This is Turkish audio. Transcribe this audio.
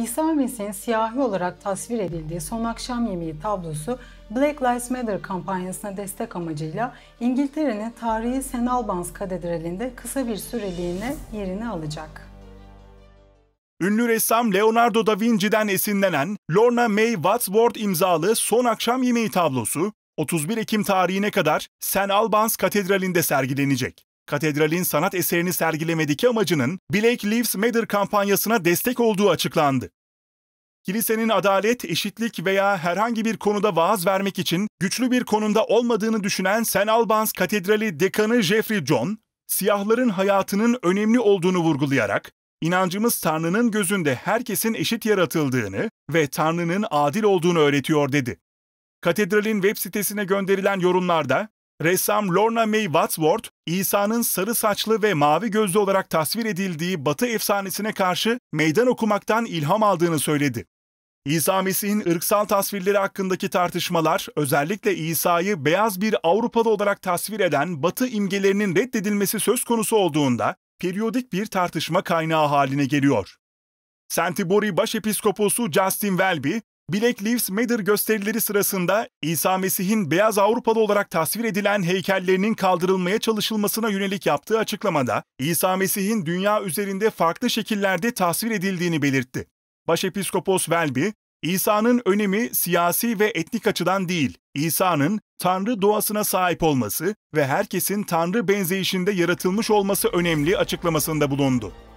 İsa Mesih'in siyahi olarak tasvir edildiği Son Akşam Yemeği tablosu Black Lives Matter kampanyasına destek amacıyla İngiltere'nin tarihi St. Albans Katedrali'nde kısa bir süreliğine yerini alacak. Ünlü ressam Leonardo da Vinci'den esinlenen Lorna May Wadsworth imzalı Son Akşam Yemeği tablosu 31 Ekim tarihine kadar St. Albans Katedrali'nde sergilenecek katedralin sanat eserini sergilemedeki amacının Black Lives Matter kampanyasına destek olduğu açıklandı. Kilisenin adalet, eşitlik veya herhangi bir konuda vaaz vermek için güçlü bir konumda olmadığını düşünen St. Albans Katedrali Dekanı Jeffrey John, siyahların hayatının önemli olduğunu vurgulayarak, inancımız Tanrı'nın gözünde herkesin eşit yaratıldığını ve Tanrı'nın adil olduğunu öğretiyor dedi. Katedralin web sitesine gönderilen yorumlarda Ressam Lorna May Wadsworth, İsa'nın sarı saçlı ve mavi gözlü olarak tasvir edildiği Batı efsanesine karşı meydan okumaktan ilham aldığını söyledi. İsa Mesih'in ırksal tasvirleri hakkındaki tartışmalar, özellikle İsa'yı beyaz bir Avrupalı olarak tasvir eden Batı imgelerinin reddedilmesi söz konusu olduğunda, periyodik bir tartışma kaynağı haline geliyor. Santibori Başepiskoposu Justin Welby, Black Lives Matter gösterileri sırasında İsa Mesih'in beyaz Avrupalı olarak tasvir edilen heykellerinin kaldırılmaya çalışılmasına yönelik yaptığı açıklamada İsa Mesih'in dünya üzerinde farklı şekillerde tasvir edildiğini belirtti. Başepiskopos Welby, İsa'nın önemi siyasi ve etnik açıdan değil, İsa'nın Tanrı doğasına sahip olması ve herkesin Tanrı benzeyişinde yaratılmış olması önemli açıklamasında bulundu.